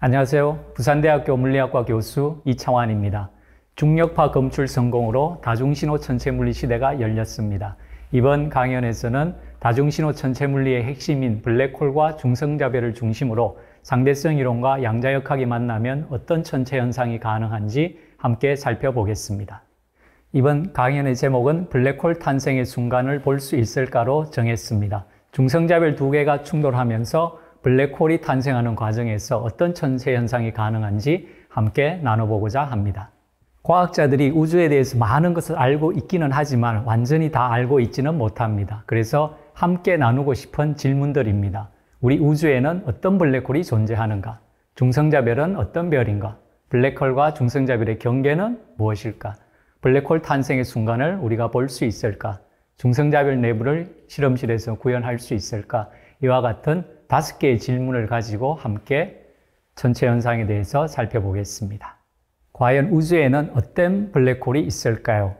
안녕하세요. 부산대학교 물리학과 교수 이창환입니다. 중력파 검출 성공으로 다중신호 천체 물리 시대가 열렸습니다. 이번 강연에서는 다중신호 천체 물리의 핵심인 블랙홀과 중성자별을 중심으로 상대성 이론과 양자역학이 만나면 어떤 천체 현상이 가능한지 함께 살펴보겠습니다. 이번 강연의 제목은 블랙홀 탄생의 순간을 볼 수 있을까로 정했습니다. 중성자별 두 개가 충돌하면서 블랙홀이 탄생하는 과정에서 어떤 천체 현상이 가능한지 함께 나눠보고자 합니다. 과학자들이 우주에 대해서 많은 것을 알고 있기는 하지만 완전히 다 알고 있지는 못합니다. 그래서 함께 나누고 싶은 질문들입니다. 우리 우주에는 어떤 블랙홀이 존재하는가? 중성자별은 어떤 별인가? 블랙홀과 중성자별의 경계는 무엇일까? 블랙홀 탄생의 순간을 우리가 볼 수 있을까? 중성자별 내부를 실험실에서 구현할 수 있을까? 이와 같은 다섯 개의 질문을 가지고 함께 전체 현상에 대해서 살펴보겠습니다. 과연 우주에는 어떤 블랙홀이 있을까요?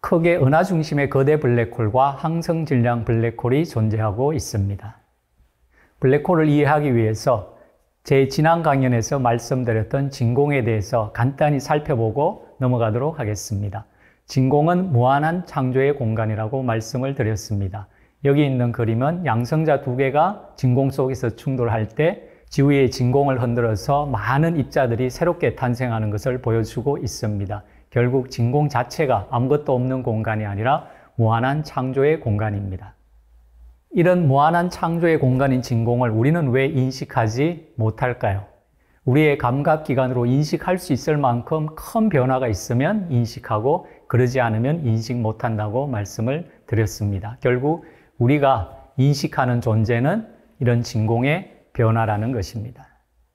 크게 은하 중심의 거대 블랙홀과 항성 질량 블랙홀이 존재하고 있습니다. 블랙홀을 이해하기 위해서 제 지난 강연에서 말씀드렸던 진공에 대해서 간단히 살펴보고 넘어가도록 하겠습니다. 진공은 무한한 창조의 공간이라고 말씀을 드렸습니다. 여기 있는 그림은 양성자 두 개가 진공 속에서 충돌할 때 지구의 진공을 흔들어서 많은 입자들이 새롭게 탄생하는 것을 보여주고 있습니다. 결국 진공 자체가 아무것도 없는 공간이 아니라 무한한 창조의 공간입니다. 이런 무한한 창조의 공간인 진공을 우리는 왜 인식하지 못할까요? 우리의 감각기관으로 인식할 수 있을 만큼 큰 변화가 있으면 인식하고 그러지 않으면 인식 못한다고 말씀을 드렸습니다. 결국 우리가 인식하는 존재는 이런 진공의 변화라는 것입니다.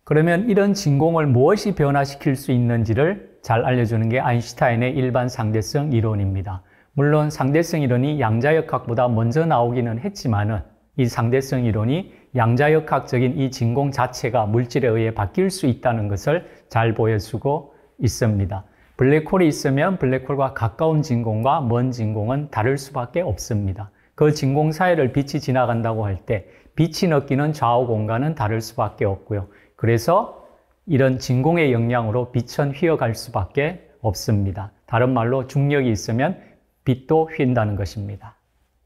그러면 이런 진공을 무엇이 변화시킬 수 있는지를 잘 알려주는 게 아인슈타인의 일반 상대성 이론입니다. 물론 상대성 이론이 양자역학보다 먼저 나오기는 했지만은 이 상대성 이론이 양자역학적인 이 진공 자체가 물질에 의해 바뀔 수 있다는 것을 잘 보여주고 있습니다. 블랙홀이 있으면 블랙홀과 가까운 진공과 먼 진공은 다를 수밖에 없습니다. 그 진공 사이를 빛이 지나간다고 할 때 빛이 느끼는 좌우 공간은 다를 수밖에 없고요. 그래서 이런 진공의 영향으로 빛은 휘어갈 수밖에 없습니다. 다른 말로 중력이 있으면 빛도 휜다는 것입니다.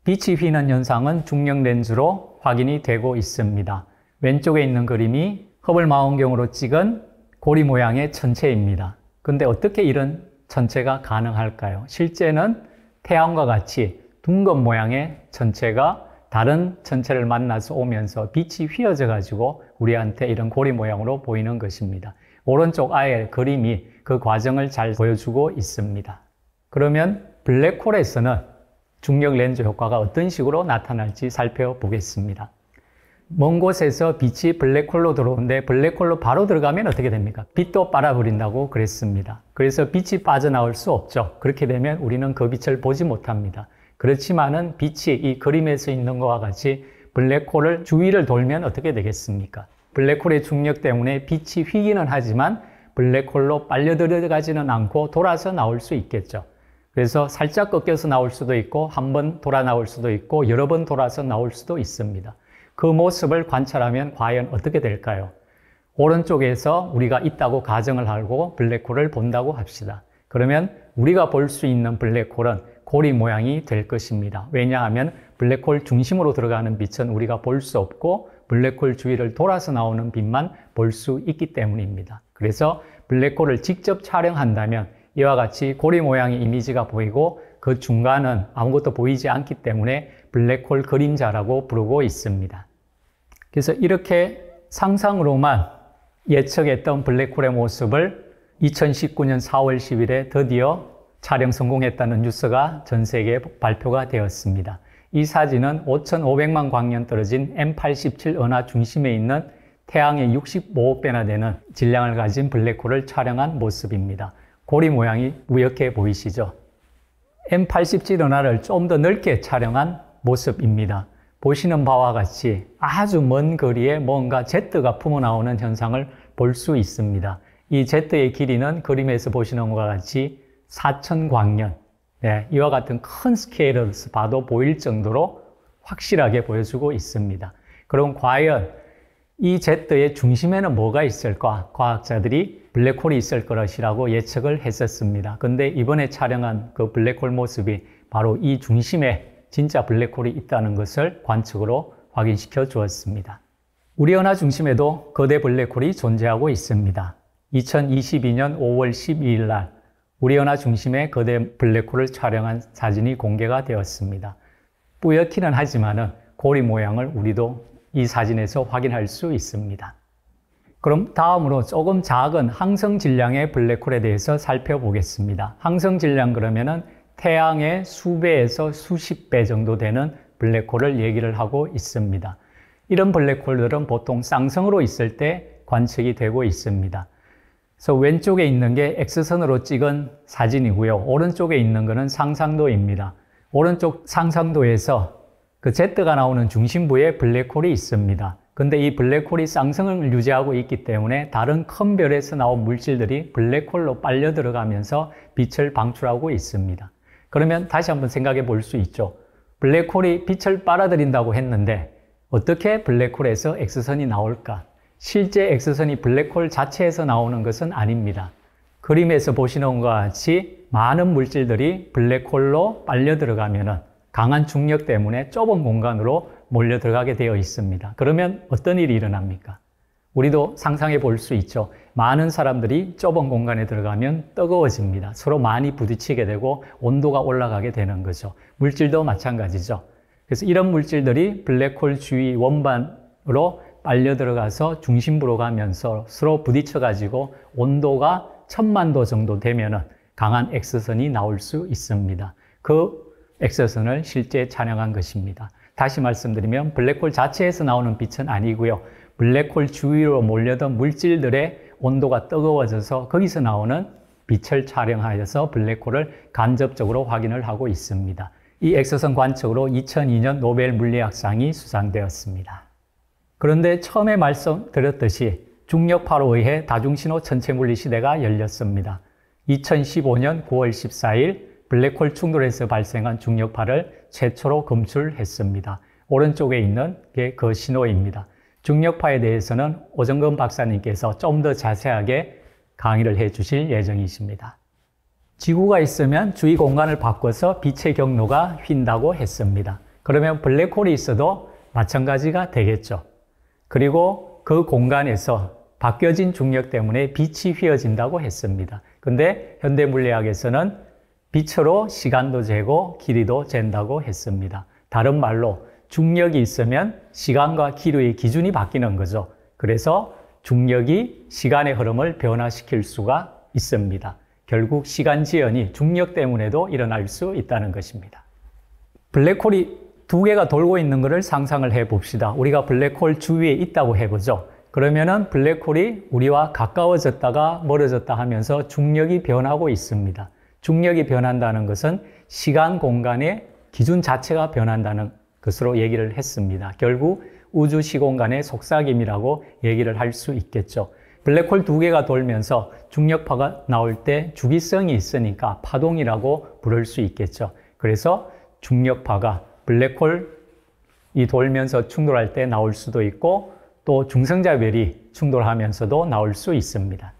빛이 휘는 현상은 중력 렌즈로 확인이 되고 있습니다. 왼쪽에 있는 그림이 허블 망원경으로 찍은 고리 모양의 천체입니다. 근데 어떻게 이런 천체가 가능할까요? 실제는 태양과 같이 둥근 모양의 전체가 다른 전체를 만나서 오면서 빛이 휘어져 가지고 우리한테 이런 고리 모양으로 보이는 것입니다. 오른쪽 아예 그림이 그 과정을 잘 보여주고 있습니다. 그러면 블랙홀에서는 중력 렌즈 효과가 어떤 식으로 나타날지 살펴보겠습니다. 먼 곳에서 빛이 블랙홀로 들어오는데 블랙홀로 바로 들어가면 어떻게 됩니까? 빛도 빨아버린다고 그랬습니다. 그래서 빛이 빠져나올 수 없죠. 그렇게 되면 우리는 그 빛을 보지 못합니다. 그렇지만은 빛이 이 그림에서 있는 것과 같이 블랙홀을 주위를 돌면 어떻게 되겠습니까? 블랙홀의 중력 때문에 빛이 휘기는 하지만 블랙홀로 빨려 들어가지는 않고 돌아서 나올 수 있겠죠. 그래서 살짝 꺾여서 나올 수도 있고 한 번 돌아 나올 수도 있고 여러 번 돌아서 나올 수도 있습니다. 그 모습을 관찰하면 과연 어떻게 될까요? 오른쪽에서 우리가 있다고 가정을 하고 블랙홀을 본다고 합시다. 그러면 우리가 볼 수 있는 블랙홀은 고리 모양이 될 것입니다. 왜냐하면 블랙홀 중심으로 들어가는 빛은 우리가 볼 수 없고 블랙홀 주위를 돌아서 나오는 빛만 볼 수 있기 때문입니다. 그래서 블랙홀을 직접 촬영한다면 이와 같이 고리 모양의 이미지가 보이고 그 중간은 아무것도 보이지 않기 때문에 블랙홀 그림자라고 부르고 있습니다. 그래서 이렇게 상상으로만 예측했던 블랙홀의 모습을 2019년 4월 10일에 드디어 촬영 성공했다는 뉴스가 전 세계에 발표가 되었습니다. 이 사진은 5,500만 광년 떨어진 M87 은하 중심에 있는 태양의 65배나 되는 질량을 가진 블랙홀을 촬영한 모습입니다. 고리 모양이 우역해 보이시죠? M87 은하를 좀 더 넓게 촬영한 모습입니다. 보시는 바와 같이 아주 먼 거리에 뭔가 제트가 품어나오는 현상을 볼 수 있습니다. 이 제트의 길이는 그림에서 보시는 것과 같이 4천 광년 네, 예, 이와 같은 큰 스케일을 봐도 보일 정도로 확실하게 보여주고 있습니다. 그럼 과연 이 z 의 중심에는 뭐가 있을까? 과학자들이 블랙홀이 있을 것이라고 예측을 했었습니다. 근데 이번에 촬영한 그 블랙홀 모습이 바로 이 중심에 진짜 블랙홀이 있다는 것을 관측으로 확인시켜 주었습니다. 우리 은하 중심에도 거대 블랙홀이 존재하고 있습니다. 2022년 5월 12일 날 우리연화 중심의 거대 블랙홀을 촬영한 사진이 공개가 되었습니다. 뿌옇기는 하지만은 고리 모양을 우리도 이 사진에서 확인할 수 있습니다. 그럼 다음으로 조금 작은 항성 질량의 블랙홀에 대해서 살펴보겠습니다. 항성 질량 그러면은 태양의 수배에서 수십 배 정도 되는 블랙홀을 얘기를 하고 있습니다. 이런 블랙홀들은 보통 쌍성으로 있을 때 관측이 되고 있습니다. 그래서 왼쪽에 있는 게 X선으로 찍은 사진이고요. 오른쪽에 있는 거는 상상도입니다. 오른쪽 상상도에서 그 Z가 나오는 중심부에 블랙홀이 있습니다. 근데 이 블랙홀이 쌍성을 유지하고 있기 때문에 다른 큰 별에서 나온 물질들이 블랙홀로 빨려 들어가면서 빛을 방출하고 있습니다. 그러면 다시 한번 생각해 볼 수 있죠. 블랙홀이 빛을 빨아들인다고 했는데 어떻게 블랙홀에서 X선이 나올까? 실제 엑 X선이 블랙홀 자체에서 나오는 것은 아닙니다. 그림에서 보시는 것과 같이 많은 물질들이 블랙홀로 빨려 들어가면 강한 중력 때문에 좁은 공간으로 몰려 들어가게 되어 있습니다. 그러면 어떤 일이 일어납니까? 우리도 상상해 볼 수 있죠. 많은 사람들이 좁은 공간에 들어가면 뜨거워집니다. 서로 많이 부딪히게 되고 온도가 올라가게 되는 거죠. 물질도 마찬가지죠. 그래서 이런 물질들이 블랙홀 주위 원반으로 빨려 들어가서 중심부로 가면서 서로 부딪혀 가지고 온도가 천만 도 정도 되면은 강한 엑스선이 나올 수 있습니다. 그엑스선을 실제 촬영한 것입니다. 다시 말씀드리면 블랙홀 자체에서 나오는 빛은 아니고요. 블랙홀 주위로 몰려든 물질들의 온도가 뜨거워져서 거기서 나오는 빛을 촬영하여서 블랙홀을 간접적으로 확인을 하고 있습니다. 이엑 X선 관측으로 2002년 노벨 물리학상이 수상되었습니다. 그런데 처음에 말씀드렸듯이 중력파로 의해 다중신호 전체물리 시대가 열렸습니다. 2015년 9월 14일 블랙홀 충돌에서 발생한 중력파를 최초로 검출했습니다. 오른쪽에 있는 게 그 신호입니다. 중력파에 대해서는 오정근 박사님께서 좀 더 자세하게 강의를 해 주실 예정이십니다. 지구가 있으면 주위 공간을 바꿔서 빛의 경로가 휜다고 했습니다. 그러면 블랙홀이 있어도 마찬가지가 되겠죠. 그리고 그 공간에서 바뀌어진 중력 때문에 빛이 휘어진다고 했습니다. 근데 현대 물리학에서는 빛으로 시간도 재고 길이도 잰다고 했습니다. 다른 말로 중력이 있으면 시간과 길이의 기준이 바뀌는 거죠. 그래서 중력이 시간의 흐름을 변화시킬 수가 있습니다. 결국 시간 지연이 중력 때문에도 일어날 수 있다는 것입니다. 블랙홀이 두 개가 돌고 있는 것을 상상을 해 봅시다. 우리가 블랙홀 주위에 있다고 해보죠. 그러면은 블랙홀이 우리와 가까워졌다가 멀어졌다 하면서 중력이 변하고 있습니다. 중력이 변한다는 것은 시간 공간의 기준 자체가 변한다는 것으로 얘기를 했습니다. 결국 우주 시공간의 속삭임이라고 얘기를 할 수 있겠죠. 블랙홀 두 개가 돌면서 중력파가 나올 때 주기성이 있으니까 파동이라고 부를 수 있겠죠. 그래서 중력파가 블랙홀이 돌면서 충돌할 때 나올 수도 있고 또 중성자별이 충돌하면서도 나올 수 있습니다.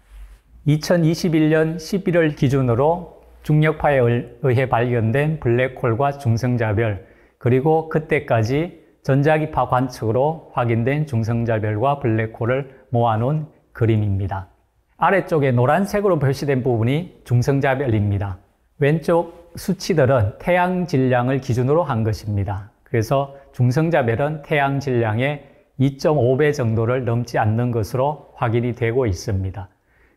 2021년 11월 기준으로 중력파에 의해 발견된 블랙홀과 중성자별 그리고 그때까지 전자기파 관측으로 확인된 중성자별과 블랙홀을 모아놓은 그림입니다. 아래쪽에 노란색으로 표시된 부분이 중성자별입니다. 왼쪽 수치들은 태양 질량을 기준으로 한 것입니다. 그래서 중성자별은 태양 질량의 2.5배 정도를 넘지 않는 것으로 확인이 되고 있습니다.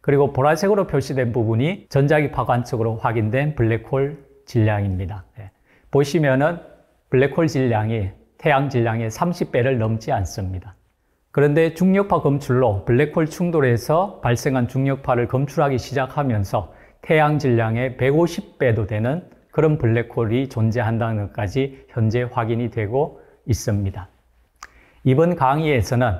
그리고 보라색으로 표시된 부분이 전자기파 관측으로 확인된 블랙홀 질량입니다. 예. 보시면은 블랙홀 질량이 태양 질량의 30배를 넘지 않습니다. 그런데 중력파 검출로 블랙홀 충돌에서 발생한 중력파를 검출하기 시작하면서 태양 질량의 150배도 되는 그런 블랙홀이 존재한다는 것까지 현재 확인이 되고 있습니다. 이번 강의에서는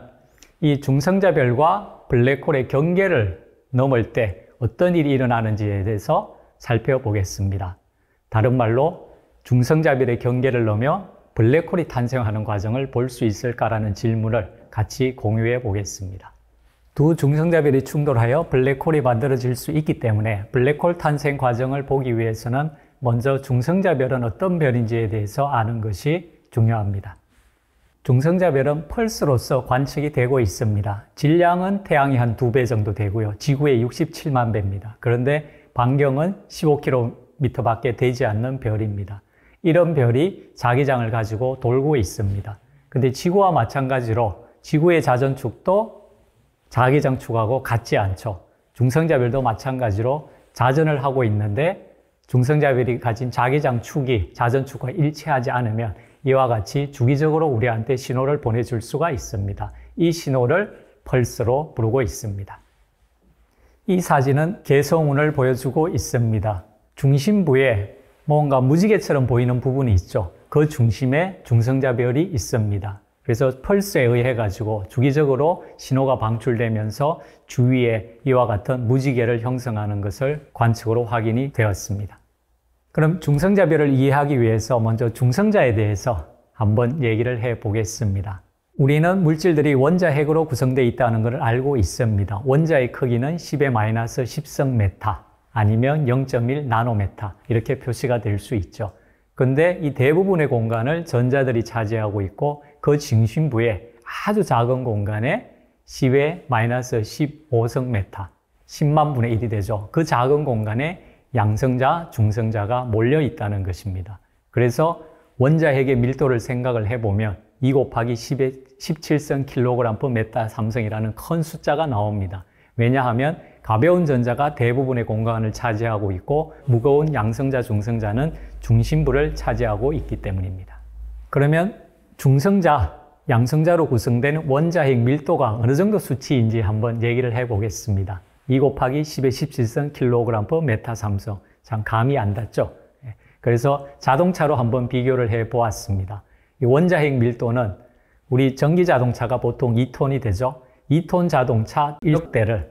이 중성자별과 블랙홀의 경계를 넘을 때 어떤 일이 일어나는지에 대해서 살펴보겠습니다. 다른 말로 중성자별의 경계를 넘어 블랙홀이 탄생하는 과정을 볼 수 있을까라는 질문을 같이 공유해 보겠습니다. 두 중성자별이 충돌하여 블랙홀이 만들어질 수 있기 때문에 블랙홀 탄생 과정을 보기 위해서는 먼저 중성자별은 어떤 별인지에 대해서 아는 것이 중요합니다. 중성자별은 펄스로서 관측이 되고 있습니다. 질량은 태양의 한 두 배 정도 되고요. 지구의 67만 배입니다. 그런데 반경은 15km 밖에 되지 않는 별입니다. 이런 별이 자기장을 가지고 돌고 있습니다. 근데 지구와 마찬가지로 지구의 자전축도 자기장축하고 같지 않죠. 중성자별도 마찬가지로 자전을 하고 있는데 중성자별이 가진 자기장축이 자전축과 일치하지 않으면 이와 같이 주기적으로 우리한테 신호를 보내줄 수가 있습니다. 이 신호를 펄스로 부르고 있습니다. 이 사진은 개성운을 보여주고 있습니다. 중심부에 뭔가 무지개처럼 보이는 부분이 있죠. 그 중심에 중성자별이 있습니다. 그래서 펄스에 의해 가지고 주기적으로 신호가 방출되면서 주위에 이와 같은 무지개를 형성하는 것을 관측으로 확인이 되었습니다. 그럼 중성자별을 이해하기 위해서 먼저 중성자에 대해서 한번 얘기를 해 보겠습니다. 우리는 물질들이 원자 핵으로 구성되어 있다는 것을 알고 있습니다. 원자의 크기는 10의 마이너스 10성 메타 아니면 0.1 나노메타 이렇게 표시가 될 수 있죠. 근데 이 대부분의 공간을 전자들이 차지하고 있고 그 중심부에 아주 작은 공간에 10의 마이너스 15성 메타, 10만 분의 1이 되죠. 그 작은 공간에 양성자, 중성자가 몰려 있다는 것입니다. 그래서 원자핵의 밀도를 생각을 해보면 2 곱하기 10의 17성 킬로그램 퍼 메타 삼성이라는 큰 숫자가 나옵니다. 왜냐하면 가벼운 전자가 대부분의 공간을 차지하고 있고 무거운 양성자, 중성자는 중심부를 차지하고 있기 때문입니다. 그러면 중성자, 양성자로 구성된 원자핵 밀도가 어느 정도 수치인지 한번 얘기를 해보겠습니다. 2 곱하기 10의 17선 킬로그램 퍼 메타 삼성. 참 감이 안 닿죠? 예. 그래서 자동차로 한번 비교를 해 보았습니다. 원자핵 밀도는 우리 전기 자동차가 보통 2톤이 되죠. 2톤 자동차 1대를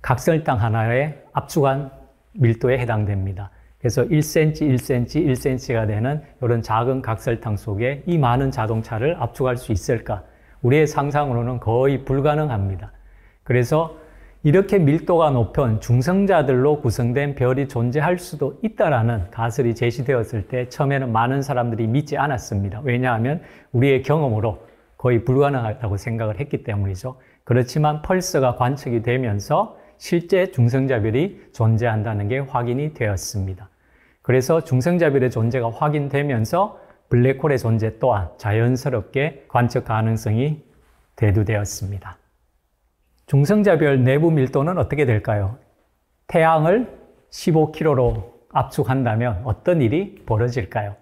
각설당 하나에 압축한 밀도에 해당됩니다. 그래서 1cm, 1cm, 1cm가 되는 이런 작은 각설탕 속에 이 많은 자동차를 압축할 수 있을까? 우리의 상상으로는 거의 불가능합니다. 그래서 이렇게 밀도가 높은 중성자들로 구성된 별이 존재할 수도 있다라는 가설이 제시되었을 때 처음에는 많은 사람들이 믿지 않았습니다. 왜냐하면 우리의 경험으로 거의 불가능하다고 생각을 했기 때문이죠. 그렇지만 펄스가 관측이 되면서 실제 중성자별이 존재한다는 게 확인이 되었습니다. 그래서 중성자별의 존재가 확인되면서 블랙홀의 존재 또한 자연스럽게 관측 가능성이 대두되었습니다. 중성자별 내부 밀도는 어떻게 될까요? 태양을 15km로 압축한다면 어떤 일이 벌어질까요?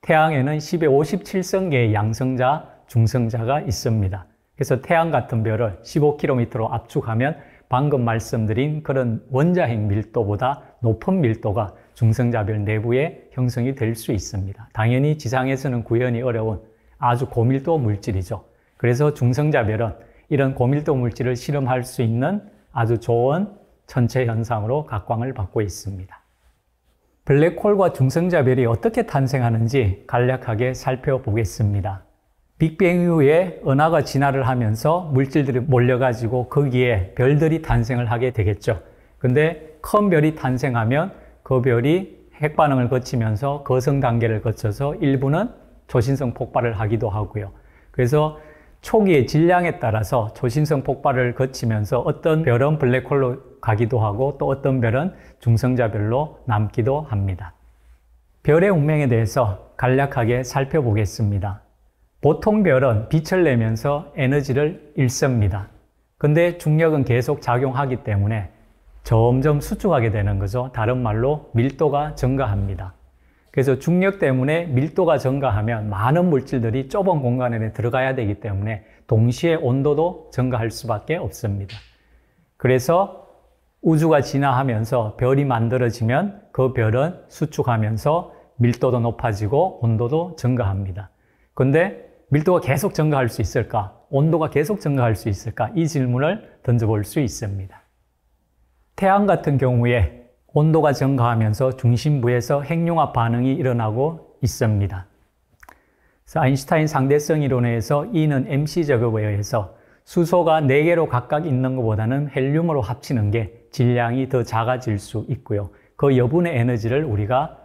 태양에는 1057성의 양성자, 중성자가 있습니다. 그래서 태양 같은 별을 15km로 압축하면 방금 말씀드린 그런 원자핵 밀도보다 높은 밀도가 중성자별 내부에 형성이 될 수 있습니다. 당연히 지상에서는 구현이 어려운 아주 고밀도 물질이죠. 그래서 중성자별은 이런 고밀도 물질을 실험할 수 있는 아주 좋은 천체 현상으로 각광을 받고 있습니다. 블랙홀과 중성자별이 어떻게 탄생하는지 간략하게 살펴보겠습니다. 빅뱅 이후에 은하가 진화를 하면서 물질들이 몰려가지고 거기에 별들이 탄생을 하게 되겠죠. 근데 큰 별이 탄생하면 거별이 핵반응을 거치면서 거성 단계를 거쳐서 일부는 초신성 폭발을 하기도 하고요. 그래서 초기의 질량에 따라서 초신성 폭발을 거치면서 어떤 별은 블랙홀로 가기도 하고 또 어떤 별은 중성자별로 남기도 합니다. 별의 운명에 대해서 간략하게 살펴보겠습니다. 보통 별은 빛을 내면서 에너지를 잃습니다 근데 중력은 계속 작용하기 때문에 점점 수축하게 되는 거죠. 다른 말로 밀도가 증가합니다. 그래서 중력 때문에 밀도가 증가하면 많은 물질들이 좁은 공간에 들어가야 되기 때문에 동시에 온도도 증가할 수밖에 없습니다. 그래서 우주가 진화하면서 별이 만들어지면 그 별은 수축하면서 밀도도 높아지고 온도도 증가합니다. 근데 밀도가 계속 증가할 수 있을까? 온도가 계속 증가할 수 있을까? 이 질문을 던져볼 수 있습니다. 태양 같은 경우에 온도가 증가하면서 중심부에서 핵융합 반응이 일어나고 있습니다. 아인슈타인 상대성 이론에서 E는 mc 제곱에 의해서 수소가 4개로 각각 있는 것보다는 헬륨으로 합치는 게 질량이 더 작아질 수 있고요. 그 여분의 에너지를 우리가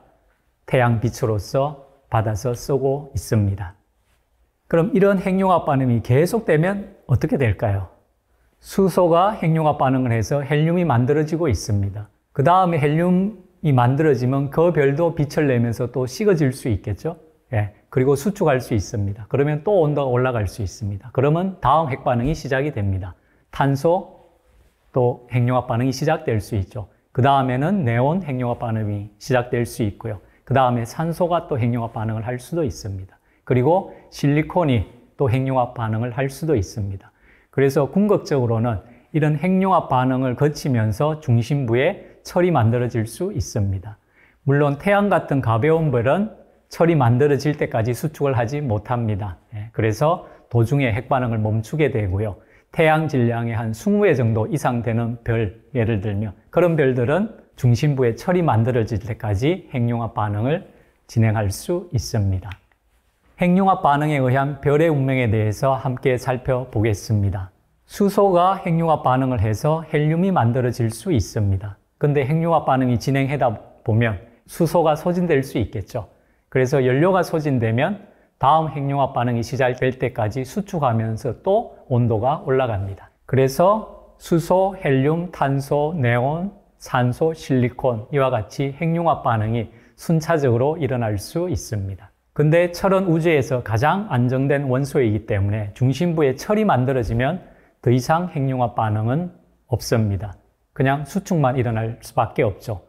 태양빛으로서 받아서 쓰고 있습니다. 그럼 이런 핵융합 반응이 계속되면 어떻게 될까요? 수소가 핵융합 반응을 해서 헬륨이 만들어지고 있습니다. 그 다음에 헬륨이 만들어지면 그 별도 빛을 내면서 또 식어질 수 있겠죠. 예. 그리고 수축할 수 있습니다. 그러면 또 온도가 올라갈 수 있습니다. 그러면 다음 핵 반응이 시작이 됩니다. 탄소 또 핵융합 반응이 시작될 수 있죠. 그 다음에는 네온 핵융합 반응이 시작될 수 있고요. 그 다음에 산소가 또 핵융합 반응을 할 수도 있습니다. 그리고 실리콘이 또 핵융합 반응을 할 수도 있습니다. 그래서 궁극적으로는 이런 핵융합 반응을 거치면서 중심부에 철이 만들어질 수 있습니다. 물론 태양 같은 가벼운 별은 철이 만들어질 때까지 수축을 하지 못합니다. 예, 그래서 도중에 핵반응을 멈추게 되고요. 태양 질량의 한 20회 정도 이상 되는 별, 예를 들면 그런 별들은 중심부에 철이 만들어질 때까지 핵융합 반응을 진행할 수 있습니다. 핵융합 반응에 의한 별의 운명에 대해서 함께 살펴보겠습니다. 수소가 핵융합 반응을 해서 헬륨이 만들어질 수 있습니다. 근데 핵융합 반응이 진행하다 보면 수소가 소진될 수 있겠죠. 그래서 연료가 소진되면 다음 핵융합 반응이 시작될 때까지 수축하면서 또 온도가 올라갑니다. 그래서 수소, 헬륨, 탄소, 네온, 산소, 실리콘 이와 같이 핵융합 반응이 순차적으로 일어날 수 있습니다. 근데 철은 우주에서 가장 안정된 원소이기 때문에 중심부에 철이 만들어지면 더 이상 핵융합 반응은 없습니다. 그냥 수축만 일어날 수밖에 없죠.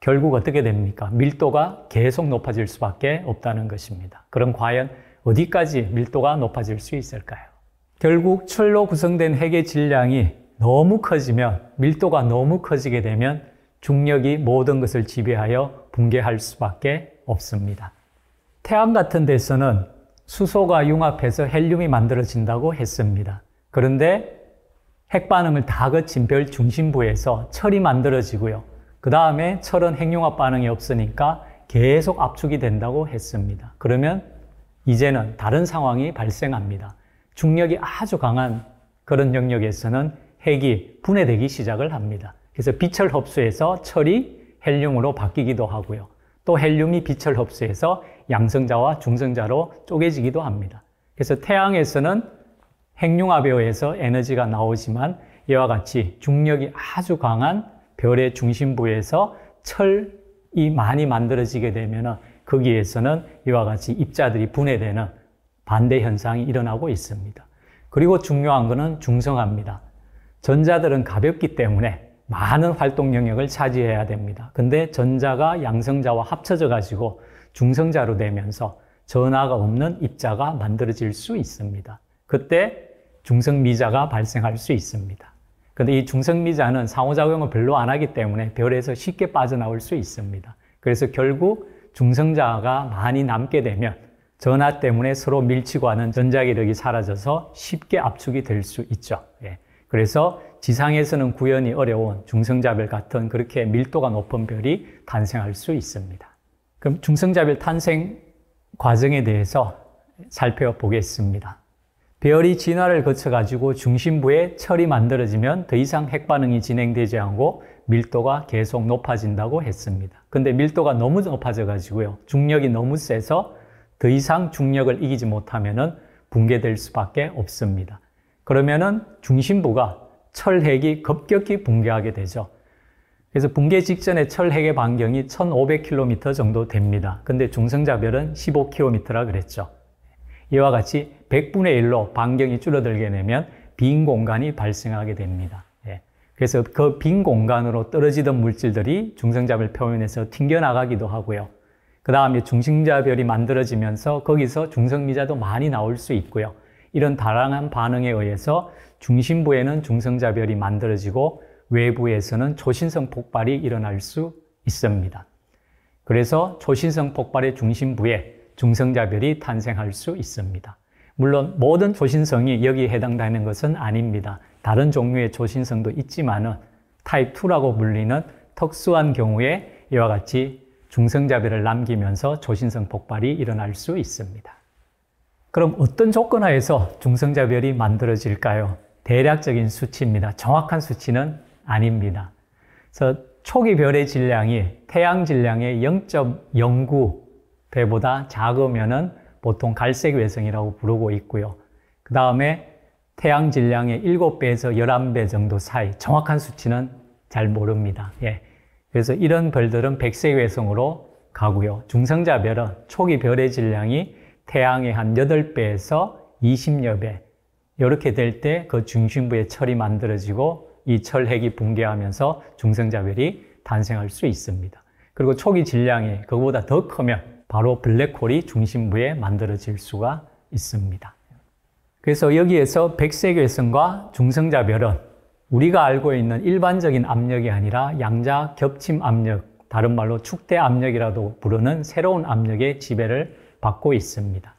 결국 어떻게 됩니까? 밀도가 계속 높아질 수밖에 없다는 것입니다. 그럼 과연 어디까지 밀도가 높아질 수 있을까요? 결국 철로 구성된 핵의 질량이 너무 커지면 밀도가 너무 커지게 되면 중력이 모든 것을 지배하여 붕괴할 수밖에 없습니다. 태양 같은 데서는 수소가 융합해서 헬륨이 만들어진다고 했습니다. 그런데 핵반응을 다 거친 별 중심부에서 철이 만들어지고요. 그 다음에 철은 핵융합 반응이 없으니까 계속 압축이 된다고 했습니다. 그러면 이제는 다른 상황이 발생합니다. 중력이 아주 강한 그런 영역에서는 핵이 분해되기 시작을 합니다. 그래서 빛을 흡수해서 철이 헬륨으로 바뀌기도 하고요. 또 헬륨이 빛을 흡수해서 양성자와 중성자로 쪼개지기도 합니다. 그래서 태양에서는 핵융합에 의해서 에너지가 나오지만 이와 같이 중력이 아주 강한 별의 중심부에서 철이 많이 만들어지게 되면 거기에서는 이와 같이 입자들이 분해되는 반대 현상이 일어나고 있습니다. 그리고 중요한 것은 중성화입니다 전자들은 가볍기 때문에 많은 활동 영역을 차지해야 됩니다. 근데 전자가 양성자와 합쳐져 가지고 중성자로 되면서 전화가 없는 입자가 만들어질 수 있습니다. 그때 중성미자가 발생할 수 있습니다. 근데 이 중성미자는 상호작용을 별로 안 하기 때문에 별에서 쉽게 빠져나올 수 있습니다. 그래서 결국 중성자가 많이 남게 되면 전화 때문에 서로 밀치고 하는 전자기력이 사라져서 쉽게 압축이 될 수 있죠. 예. 그래서 지상에서는 구현이 어려운 중성자별 같은 그렇게 밀도가 높은 별이 탄생할 수 있습니다. 그럼 중성자별 탄생 과정에 대해서 살펴보겠습니다. 별이 진화를 거쳐가지고 중심부에 철이 만들어지면 더 이상 핵반응이 진행되지 않고 밀도가 계속 높아진다고 했습니다. 근데 밀도가 너무 높아져가지고요. 중력이 너무 세서 더 이상 중력을 이기지 못하면 붕괴될 수밖에 없습니다. 그러면은 중심부가 철핵이 급격히 붕괴하게 되죠. 그래서 붕괴 직전에 철핵의 반경이 1,500km 정도 됩니다. 근데 중성자별은 15km라 그랬죠. 이와 같이 100분의 1로 반경이 줄어들게 되면 빈 공간이 발생하게 됩니다. 예. 그래서 그 빈 공간으로 떨어지던 물질들이 중성자별 표면에서 튕겨나가기도 하고요. 그 다음에 중성자별이 만들어지면서 거기서 중성미자도 많이 나올 수 있고요. 이런 다양한 반응에 의해서 중심부에는 중성자별이 만들어지고 외부에서는 초신성 폭발이 일어날 수 있습니다. 그래서 초신성 폭발의 중심부에 중성자별이 탄생할 수 있습니다. 물론 모든 초신성이 여기에 해당되는 것은 아닙니다. 다른 종류의 초신성도 있지만은 타입 2라고 불리는 특수한 경우에 이와 같이 중성자별을 남기면서 초신성 폭발이 일어날 수 있습니다. 그럼 어떤 조건 하에서 중성자별이 만들어질까요? 대략적인 수치입니다. 정확한 수치는 아닙니다. 그래서 초기 별의 질량이 태양 질량의 0.09배보다 작으면은 보통 갈색 외성이라고 부르고 있고요. 그 다음에 태양 질량의 7배에서 11배 정도 사이, 정확한 수치는 잘 모릅니다. 예. 그래서 이런 별들은 백색 외성으로 가고요. 중성자별은 초기 별의 질량이 태양의 한 8배에서 20여 배 이렇게 될 때 그 중심부에 철이 만들어지고 이 철핵이 붕괴하면서 중성자별이 탄생할 수 있습니다. 그리고 초기 질량이 그보다 더 크면 바로 블랙홀이 중심부에 만들어질 수가 있습니다. 그래서 여기에서 백색외선과 중성자별은 우리가 알고 있는 일반적인 압력이 아니라 양자 겹침 압력, 다른 말로 축대 압력이라도 부르는 새로운 압력의 지배를 받고 있습니다.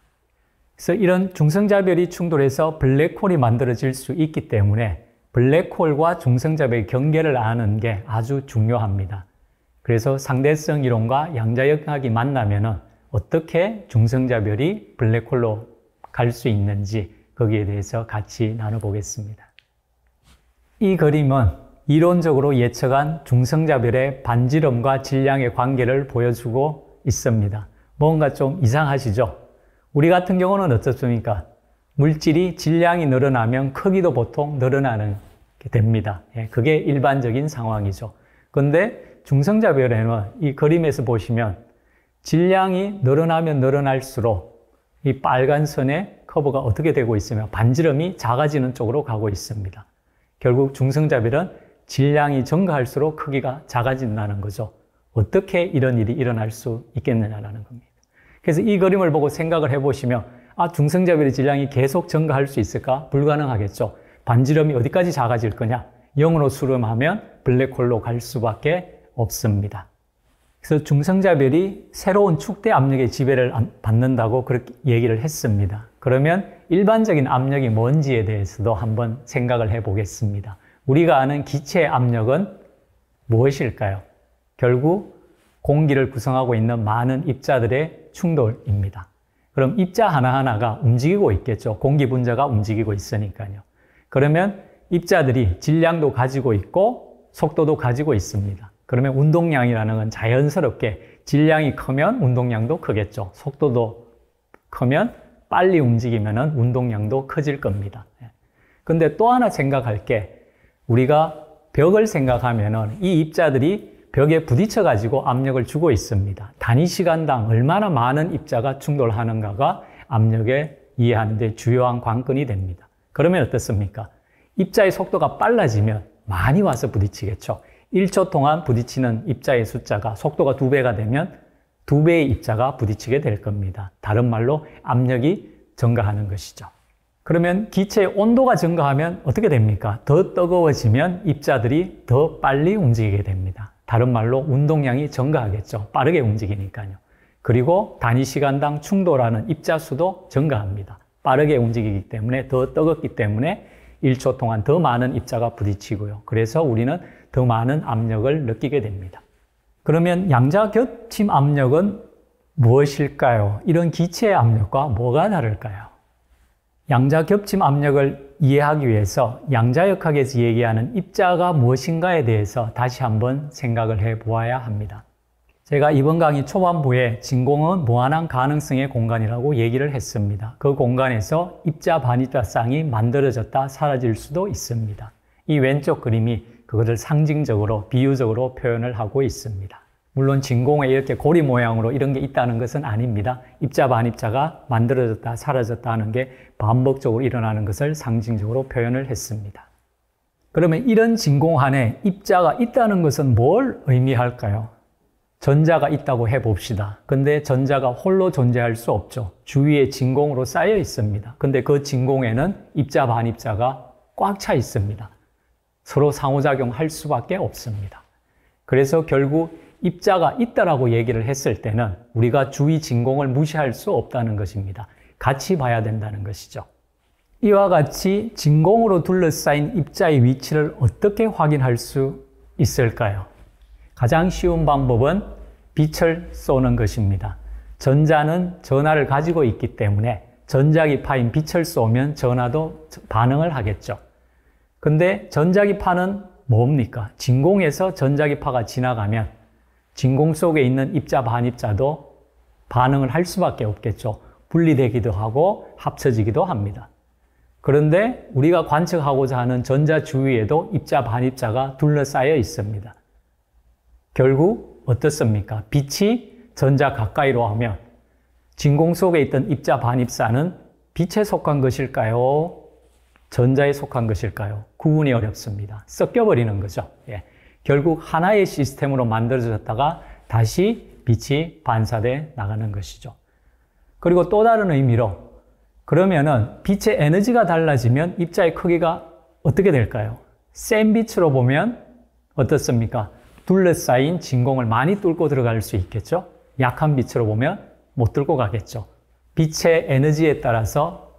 그래서 이런 중성자별이 충돌해서 블랙홀이 만들어질 수 있기 때문에 블랙홀과 중성자별의 경계를 아는 게 아주 중요합니다. 그래서 상대성 이론과 양자역학이 만나면 어떻게 중성자별이 블랙홀로 갈 수 있는지 거기에 대해서 같이 나눠보겠습니다. 이 그림은 이론적으로 예측한 중성자별의 반지름과 질량의 관계를 보여주고 있습니다. 뭔가 좀 이상하시죠? 우리 같은 경우는 어떻습니까? 물질이 질량이 늘어나면 크기도 보통 늘어나는 게 됩니다. 예, 그게 일반적인 상황이죠. 근데 중성자별에는 이 그림에서 보시면 질량이 늘어나면 늘어날수록 이 빨간 선의 커버가 어떻게 되고 있으며 반지름이 작아지는 쪽으로 가고 있습니다. 결국 중성자별은 질량이 증가할수록 크기가 작아진다는 거죠. 어떻게 이런 일이 일어날 수 있겠느냐라는 겁니다. 그래서 이 그림을 보고 생각을 해보시면 아, 중성자별의 질량이 계속 증가할 수 있을까? 불가능하겠죠. 반지름이 어디까지 작아질 거냐? 0으로 수렴하면 블랙홀로 갈 수밖에 없습니다. 그래서 중성자별이 새로운 축대 압력의 지배를 받는다고 그렇게 얘기를 했습니다. 그러면 일반적인 압력이 뭔지에 대해서도 한번 생각을 해 보겠습니다. 우리가 아는 기체의 압력은 무엇일까요? 결국 공기를 구성하고 있는 많은 입자들의 충돌입니다. 그럼 입자 하나하나가 움직이고 있겠죠. 공기 분자가 움직이고 있으니까요. 그러면 입자들이 질량도 가지고 있고 속도도 가지고 있습니다. 그러면 운동량이라는 건 자연스럽게 질량이 크면 운동량도 크겠죠. 속도도 크면 빨리 움직이면 운동량도 커질 겁니다. 예. 근데 또 하나 생각할 게 우리가 벽을 생각하면 이 입자들이 벽에 부딪혀 가지고 압력을 주고 있습니다. 단위 시간당 얼마나 많은 입자가 충돌하는가가 압력에 이해하는데 주요한 관건이 됩니다. 그러면 어떻습니까? 입자의 속도가 빨라지면 많이 와서 부딪히겠죠. 1초 동안 부딪히는 입자의 숫자가 속도가 2배가 되면 2배의 입자가 부딪히게 될 겁니다. 다른 말로 압력이 증가하는 것이죠. 그러면 기체의 온도가 증가하면 어떻게 됩니까? 더 뜨거워지면 입자들이 더 빨리 움직이게 됩니다. 다른 말로 운동량이 증가하겠죠. 빠르게 움직이니까요. 그리고 단위 시간당 충돌하는 입자 수도 증가합니다. 빠르게 움직이기 때문에 더 뜨겁기 때문에 1초 동안 더 많은 입자가 부딪히고요. 그래서 우리는 더 많은 압력을 느끼게 됩니다. 그러면 양자 겹침 압력은 무엇일까요? 이런 기체의 압력과 뭐가 다를까요? 양자 겹침 압력을 이해하기 위해서 양자역학에서 얘기하는 입자가 무엇인가에 대해서 다시 한번 생각을 해 보아야 합니다. 제가 이번 강의 초반부에 진공은 무한한 가능성의 공간이라고 얘기를 했습니다. 그 공간에서 입자 반입자 쌍이 만들어졌다 사라질 수도 있습니다. 이 왼쪽 그림이 그것을 상징적으로 비유적으로 표현을 하고 있습니다. 물론 진공에 이렇게 고리 모양으로 이런 게 있다는 것은 아닙니다. 입자 반입자가 만들어졌다 사라졌다 하는 게 반복적으로 일어나는 것을 상징적으로 표현을 했습니다. 그러면 이런 진공 안에 입자가 있다는 것은 뭘 의미할까요? 전자가 있다고 해봅시다. 근데 전자가 홀로 존재할 수 없죠. 주위에 진공으로 쌓여 있습니다. 근데 그 진공에는 입자 반입자가 꽉 차 있습니다. 서로 상호작용할 수밖에 없습니다. 그래서 결국 입자가 있다라고 얘기를 했을 때는 우리가 주의 진공을 무시할 수 없다는 것입니다. 같이 봐야 된다는 것이죠. 이와 같이 진공으로 둘러싸인 입자의 위치를 어떻게 확인할 수 있을까요? 가장 쉬운 방법은 빛을 쏘는 것입니다. 전자는 전하를 가지고 있기 때문에 전자기파인 빛을 쏘면 전하도 반응을 하겠죠. 근데 전자기파는 뭡니까? 진공에서 전자기파가 지나가면 진공 속에 있는 입자 반입자도 반응을 할 수밖에 없겠죠. 분리되기도 하고 합쳐지기도 합니다. 그런데 우리가 관측하고자 하는 전자 주위에도 입자 반입자가 둘러싸여 있습니다. 결국 어떻습니까? 빛이 전자 가까이로 하면 진공 속에 있던 입자 반입자는 빛에 속한 것일까요? 전자에 속한 것일까요? 구분이 어렵습니다. 섞여버리는 거죠. 예. 결국 하나의 시스템으로 만들어졌다가 다시 빛이 반사돼 나가는 것이죠. 그리고 또 다른 의미로 그러면은 빛의 에너지가 달라지면 입자의 크기가 어떻게 될까요? 센 빛으로 보면 어떻습니까? 둘러싸인 진공을 많이 뚫고 들어갈 수 있겠죠? 약한 빛으로 보면 못 뚫고 가겠죠. 빛의 에너지에 따라서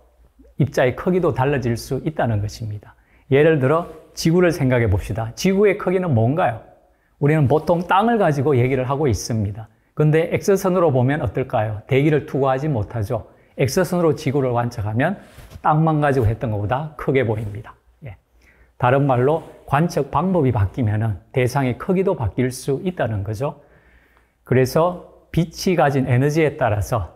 입자의 크기도 달라질 수 있다는 것입니다. 예를 들어 지구를 생각해 봅시다. 지구의 크기는 뭔가요? 우리는 보통 땅을 가지고 얘기를 하고 있습니다. 근데 엑스선으로 보면 어떨까요? 대기를 투과하지 못하죠. 엑스선으로 지구를 관측하면 땅만 가지고 했던 것보다 크게 보입니다. 예. 다른 말로 관측 방법이 바뀌면 대상의 크기도 바뀔 수 있다는 거죠. 그래서 빛이 가진 에너지에 따라서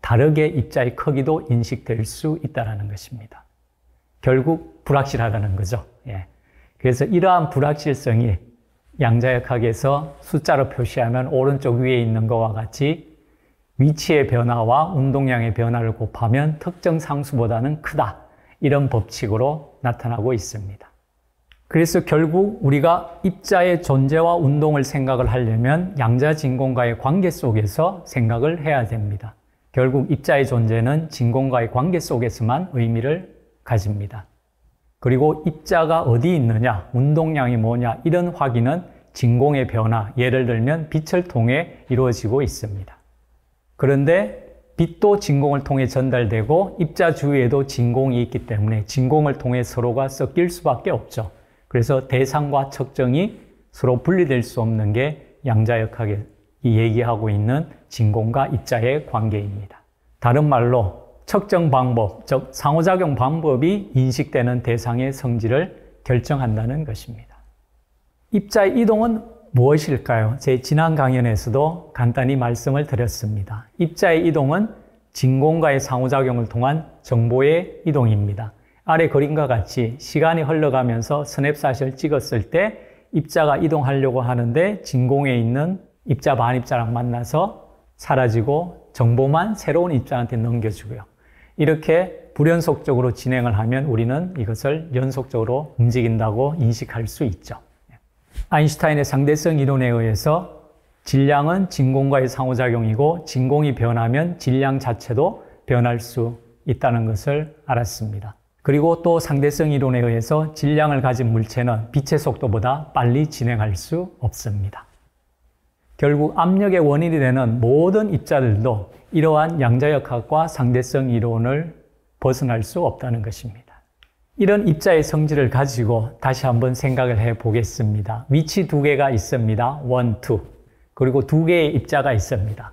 다르게 입자의 크기도 인식될 수 있다는 것입니다. 결국 불확실하다는 거죠. 예. 그래서 이러한 불확실성이 양자역학에서 숫자로 표시하면 오른쪽 위에 있는 것과 같이 위치의 변화와 운동량의 변화를 곱하면 특정 상수보다는 크다. 이런 법칙으로 나타나고 있습니다. 그래서 결국 우리가 입자의 존재와 운동을 생각을 하려면 양자 진공과의 관계 속에서 생각을 해야 됩니다. 결국 입자의 존재는 진공과의 관계 속에서만 의미를 가집니다. 그리고 입자가 어디 있느냐, 운동량이 뭐냐 이런 확인은 진공의 변화, 예를 들면 빛을 통해 이루어지고 있습니다. 그런데 빛도 진공을 통해 전달되고 입자 주위에도 진공이 있기 때문에 진공을 통해 서로가 섞일 수밖에 없죠. 그래서 대상과 측정이 서로 분리될 수 없는 게 양자역학이 얘기하고 있는 진공과 입자의 관계입니다. 다른 말로 측정 방법, 즉 상호작용 방법이 인식되는 대상의 성질을 결정한다는 것입니다. 입자 이동은 무엇일까요? 제 지난 강연에서도 간단히 말씀을 드렸습니다. 입자의 이동은 진공과의 상호작용을 통한 정보의 이동입니다. 아래 그림과 같이 시간이 흘러가면서 스냅샷을 찍었을 때 입자가 이동하려고 하는데 진공에 있는 입자 반입자랑 만나서 사라지고 정보만 새로운 입자한테 넘겨주고요. 이렇게 불연속적으로 진행을 하면 우리는 이것을 연속적으로 움직인다고 인식할 수 있죠. 아인슈타인의 상대성 이론에 의해서 질량은 진공과의 상호작용이고 진공이 변하면 질량 자체도 변할 수 있다는 것을 알았습니다. 그리고 또 상대성 이론에 의해서 질량을 가진 물체는 빛의 속도보다 빨리 진행할 수 없습니다. 결국 압력의 원인이 되는 모든 입자들도 이러한 양자역학과 상대성 이론을 벗어날 수 없다는 것입니다. 이런 입자의 성질을 가지고 다시 한번 생각을 해 보겠습니다. 위치 두 개가 있습니다. 원, 투. 그리고 두 개의 입자가 있습니다.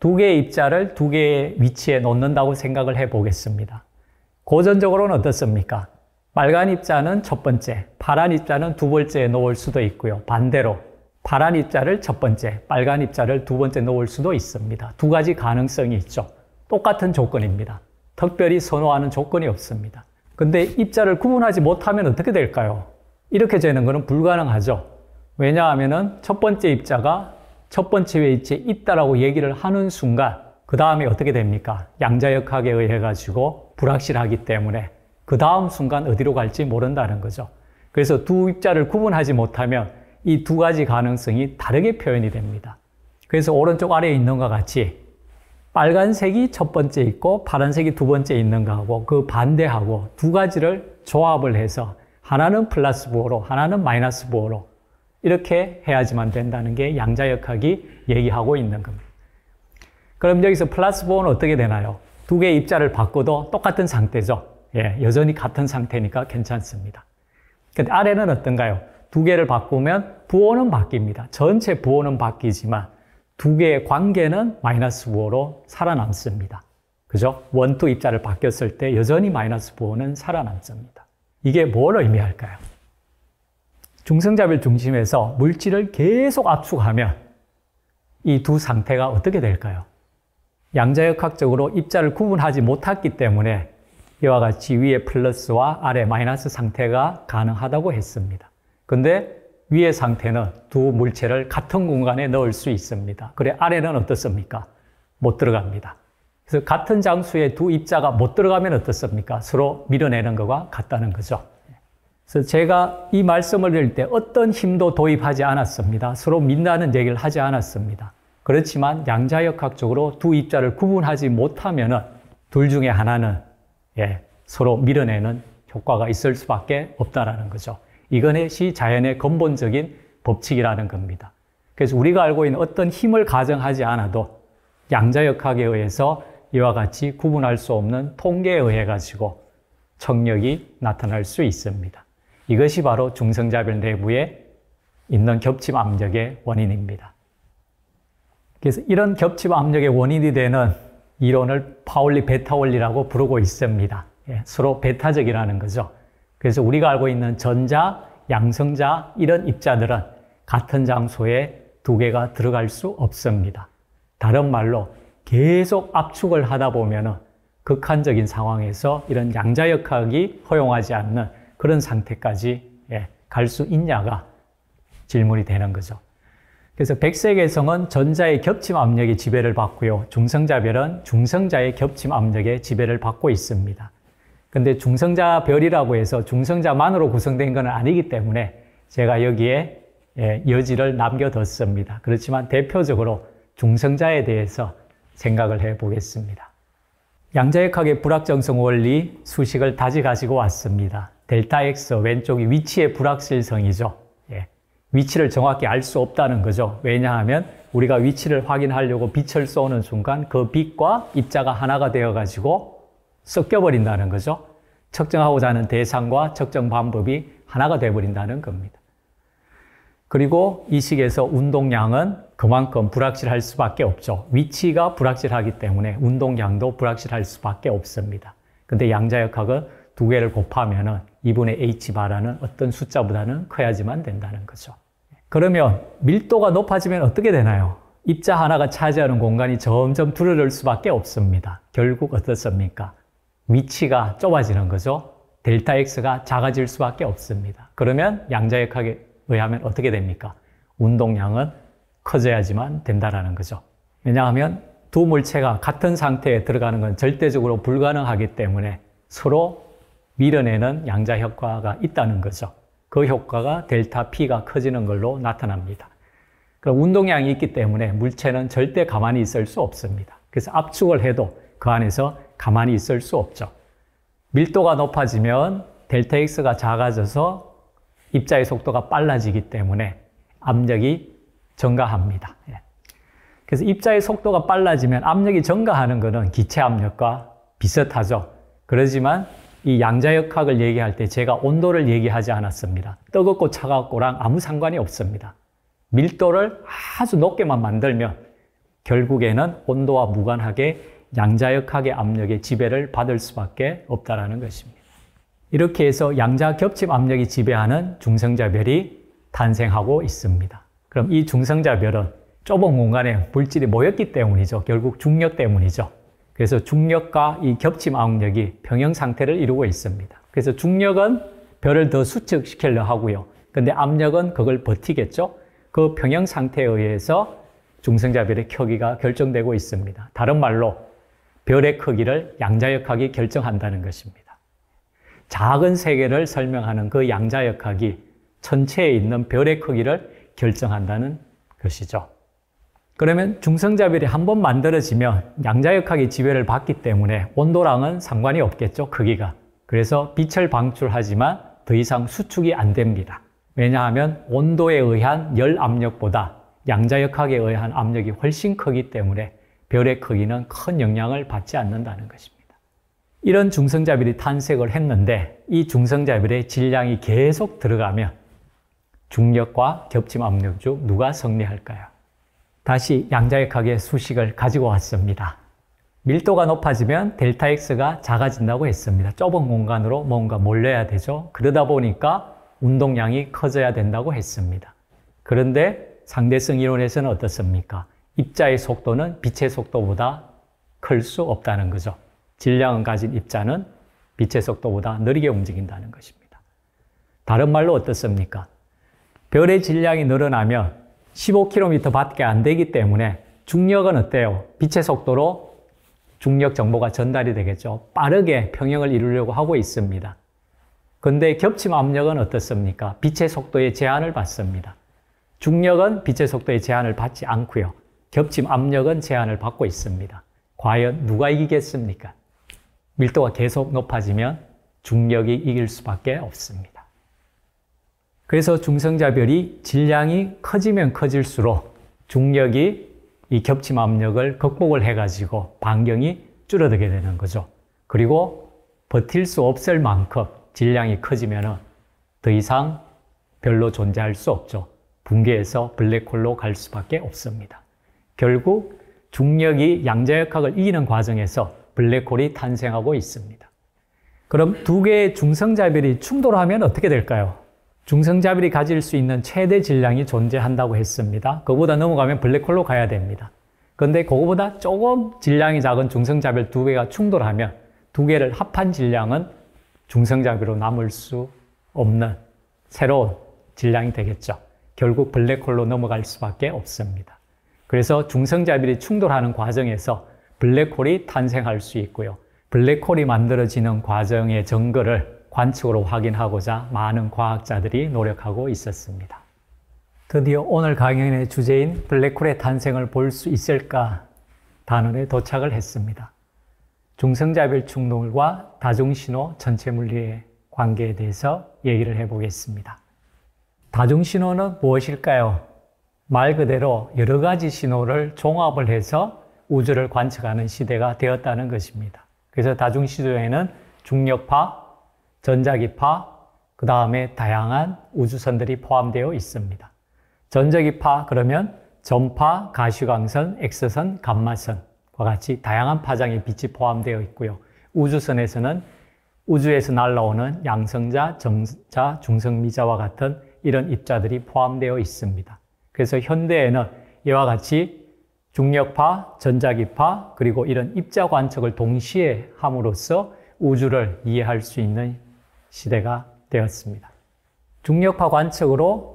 두 개의 입자를 두 개의 위치에 놓는다고 생각을 해 보겠습니다. 고전적으로는 어떻습니까? 빨간 입자는 첫 번째, 파란 입자는 두 번째에 놓을 수도 있고요. 반대로 파란 입자를 첫 번째, 빨간 입자를 두 번째 놓을 수도 있습니다. 두 가지 가능성이 있죠. 똑같은 조건입니다. 특별히 선호하는 조건이 없습니다. 근데 입자를 구분하지 못하면 어떻게 될까요? 이렇게 되는 것은 불가능하죠. 왜냐하면 첫 번째 입자가 첫 번째 위치에 있다라고 얘기를 하는 순간 그 다음에 어떻게 됩니까? 양자역학에 의해 가지고 불확실하기 때문에 그 다음 순간 어디로 갈지 모른다는 거죠. 그래서 두 입자를 구분하지 못하면 이두 가지 가능성이 다르게 표현이 됩니다. 그래서 오른쪽 아래에 있는 것 같이 빨간색이 첫 번째 있고 파란색이 두 번째 있는 거하고 그 반대하고 두 가지를 조합을 해서 하나는 플러스 부호로 하나는 마이너스 부호로 이렇게 해야지만 된다는 게 양자역학이 얘기하고 있는 겁니다. 그럼 여기서 플러스 보호는 어떻게 되나요? 두 개의 입자를 바꿔도 똑같은 상태죠. 예, 여전히 같은 상태니까 괜찮습니다. 근데 아래는 어떤가요? 두 개를 바꾸면 부호는 바뀝니다. 전체 부호는 바뀌지만 두 개의 관계는 마이너스 부호로 살아남습니다. 그죠? 원투 입자를 바뀌었을 때 여전히 마이너스 부호는 살아남습니다. 이게 뭘 의미할까요? 중성자비 중심에서 물질을 계속 압축하면 이 두 상태가 어떻게 될까요? 양자역학적으로 입자를 구분하지 못했기 때문에 이와 같이 위에 플러스와 아래 마이너스 상태가 가능하다고 했습니다. 근데 위의 상태는 두 물체를 같은 공간에 넣을 수 있습니다. 그래 아래는 어떻습니까? 못 들어갑니다. 그래서 같은 장수의 두 입자가 못 들어가면 어떻습니까? 서로 밀어내는 것과 같다는 거죠. 그래서 제가 이 말씀을 드릴 때 어떤 힘도 도입하지 않았습니다. 서로 민다는 얘기를 하지 않았습니다. 그렇지만 양자역학적으로 두 입자를 구분하지 못하면둘 중에 하나는 예, 서로 밀어내는 효과가 있을 수밖에 없다라는 거죠. 이것이 자연의 근본적인 법칙이라는 겁니다. 그래서 우리가 알고 있는 어떤 힘을 가정하지 않아도 양자역학에 의해서 이와 같이 구분할 수 없는 통계에 의해 가지고 청력이 나타날 수 있습니다. 이것이 바로 중성자별 내부에 있는 겹침 압력의 원인입니다. 그래서 이런 겹침 압력의 원인이 되는 이론을 파울리 베타 원리라고 부르고 있습니다. 예, 서로 베타적이라는 거죠. 그래서 우리가 알고 있는 전자, 양성자 이런 입자들은 같은 장소에 두 개가 들어갈 수 없습니다. 다른 말로 계속 압축을 하다 보면 극한적인 상황에서 이런 양자역학이 허용하지 않는 그런 상태까지 예, 갈수 있냐가 질문이 되는 거죠. 그래서 백색개성은 전자의 겹침 압력의 지배를 받고요. 중성자별은 중성자의 겹침 압력의 지배를 받고 있습니다. 근데 중성자 별이라고 해서 중성자만으로 구성된 건 아니기 때문에 제가 여기에 예, 여지를 남겨뒀습니다. 그렇지만 대표적으로 중성자에 대해서 생각을 해 보겠습니다. 양자역학의 불확정성 원리 수식을 다시 가지고 왔습니다. 델타 X 왼쪽이 위치의 불확실성이죠. 예. 위치를 정확히 알 수 없다는 거죠. 왜냐하면 우리가 위치를 확인하려고 빛을 쏘는 순간 그 빛과 입자가 하나가 되어 가지고 섞여버린다는 거죠. 측정하고자 하는 대상과 측정 방법이 하나가 되어버린다는 겁니다. 그리고 이 식에서 운동량은 그만큼 불확실할 수밖에 없죠. 위치가 불확실하기 때문에 운동량도 불확실할 수밖에 없습니다. 근데 양자역학은 두 개를 곱하면 2분의 h바라는 어떤 숫자보다는 커야지만 된다는 거죠. 그러면 밀도가 높아지면 어떻게 되나요? 입자 하나가 차지하는 공간이 점점 줄어들 수밖에 없습니다. 결국 어떻습니까? 위치가 좁아지는 거죠. 델타 X가 작아질 수밖에 없습니다. 그러면 양자역학에 의하면 어떻게 됩니까? 운동량은 커져야지만 된다라는 거죠. 왜냐하면 두 물체가 같은 상태에 들어가는 건 절대적으로 불가능하기 때문에 서로 밀어내는 양자 효과가 있다는 거죠. 그 효과가 델타 P가 커지는 걸로 나타납니다. 그럼 운동량이 있기 때문에 물체는 절대 가만히 있을 수 없습니다. 그래서 압축을 해도 그 안에서 가만히 있을 수 없죠. 밀도가 높아지면 델타 X가 작아져서 입자의 속도가 빨라지기 때문에 압력이 증가합니다. 예. 그래서 입자의 속도가 빨라지면 압력이 증가하는 것은 기체 압력과 비슷하죠. 그러지만 이 양자역학을 얘기할 때 제가 온도를 얘기하지 않았습니다. 뜨겁고 차갑고랑 아무 상관이 없습니다. 밀도를 아주 높게만 만들면 결국에는 온도와 무관하게 양자역학의 압력의 지배를 받을 수밖에 없다라는 것입니다. 이렇게 해서 양자 겹집 압력이 지배하는 중성자별이 탄생하고 있습니다. 그럼 이 중성자별은 좁은 공간에 물질이 모였기 때문이죠. 결국 중력 때문이죠. 그래서 중력과 이 겹침 압력이 평형 상태를 이루고 있습니다. 그래서 중력은 별을 더 수축시키려 하고요. 근데 압력은 그걸 버티겠죠. 그 평형 상태에 의해서 중성자별의 켜기가 결정되고 있습니다. 다른 말로 별의 크기를 양자역학이 결정한다는 것입니다. 작은 세계를 설명하는 그 양자역학이 천체에 있는 별의 크기를 결정한다는 것이죠. 그러면 중성자별이 한 번 만들어지면 양자역학이 지배를 받기 때문에 온도랑은 상관이 없겠죠, 크기가. 그래서 빛을 방출하지만 더 이상 수축이 안 됩니다. 왜냐하면 온도에 의한 열 압력보다 양자역학에 의한 압력이 훨씬 크기 때문에 별의 크기는 큰 영향을 받지 않는다는 것입니다. 이런 중성자별이 탄생을 했는데 이 중성자별의 질량이 계속 들어가면 중력과 겹침 압력 중 누가 성리할까요? 다시 양자역학의 수식을 가지고 왔습니다. 밀도가 높아지면 델타 X가 작아진다고 했습니다. 좁은 공간으로 뭔가 몰려야 되죠. 그러다 보니까 운동량이 커져야 된다고 했습니다. 그런데 상대성 이론에서는 어떻습니까? 입자의 속도는 빛의 속도보다 클 수 없다는 거죠. 질량을 가진 입자는 빛의 속도보다 느리게 움직인다는 것입니다. 다른 말로 어떻습니까? 별의 질량이 늘어나면 15km 밖에 안 되기 때문에 중력은 어때요? 빛의 속도로 중력 정보가 전달이 되겠죠. 빠르게 평형을 이루려고 하고 있습니다. 근데 겹침 압력은 어떻습니까? 빛의 속도에 제한을 받습니다. 중력은 빛의 속도에 제한을 받지 않고요. 겹침 압력은 제한을 받고 있습니다. 과연 누가 이기겠습니까? 밀도가 계속 높아지면 중력이 이길 수밖에 없습니다. 그래서 중성자별이 질량이 커지면 커질수록 중력이 이 겹침 압력을 극복을 해가지고 반경이 줄어들게 되는 거죠. 그리고 버틸 수 없을 만큼 질량이 커지면 더 이상 별로 존재할 수 없죠. 붕괴해서 블랙홀로 갈 수밖에 없습니다. 결국 중력이 양자역학을 이기는 과정에서 블랙홀이 탄생하고 있습니다. 그럼 두 개의 중성자별이 충돌하면 어떻게 될까요? 중성자별이 가질 수 있는 최대 질량이 존재한다고 했습니다. 그보다 넘어가면 블랙홀로 가야 됩니다. 그런데 그거보다 조금 질량이 작은 중성자별 두 개가 충돌하면 두 개를 합한 질량은 중성자별로 남을 수 없는 새로운 질량이 되겠죠. 결국 블랙홀로 넘어갈 수밖에 없습니다. 그래서 중성자비들이 충돌하는 과정에서 블랙홀이 탄생할 수 있고요. 블랙홀이 만들어지는 과정의 증거를 관측으로 확인하고자 많은 과학자들이 노력하고 있었습니다. 드디어 오늘 강연의 주제인 블랙홀의 탄생을 볼 수 있을까 단원에 도착을 했습니다. 중성자별 충돌과 다중신호 전체 물리의 관계에 대해서 얘기를 해보겠습니다. 다중신호는 무엇일까요? 말 그대로 여러 가지 신호를 종합을 해서 우주를 관측하는 시대가 되었다는 것입니다. 그래서 다중시조에는 중력파, 전자기파, 그 다음에 다양한 우주선들이 포함되어 있습니다. 전자기파 그러면 전파, 가시광선, 엑스선, 감마선과 같이 다양한 파장의 빛이 포함되어 있고요. 우주선에서는 우주에서 날라오는 양성자, 정자, 중성미자와 같은 이런 입자들이 포함되어 있습니다. 그래서 현대에는 이와 같이 중력파, 전자기파, 그리고 이런 입자 관측을 동시에 함으로써 우주를 이해할 수 있는 시대가 되었습니다. 중력파 관측으로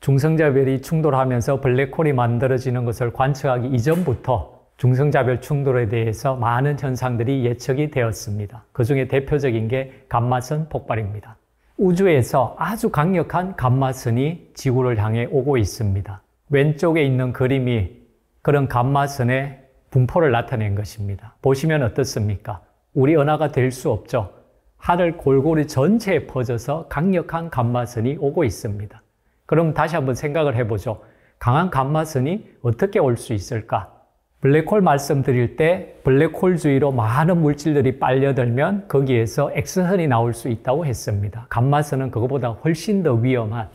중성자별이 충돌하면서 블랙홀이 만들어지는 것을 관측하기 이전부터 중성자별 충돌에 대해서 많은 현상들이 예측이 되었습니다. 그 중에 대표적인 게 감마선 폭발입니다. 우주에서 아주 강력한 감마선이 지구를 향해 오고 있습니다. 왼쪽에 있는 그림이 그런 감마선의 분포를 나타낸 것입니다. 보시면 어떻습니까? 우리 은하가 될 수 없죠. 하늘 골고루 전체에 퍼져서 강력한 감마선이 오고 있습니다. 그럼 다시 한번 생각을 해보죠. 강한 감마선이 어떻게 올 수 있을까? 블랙홀 말씀드릴 때 블랙홀 주위로 많은 물질들이 빨려들면 거기에서 엑스선이 나올 수 있다고 했습니다. 감마선은 그것보다 훨씬 더 위험한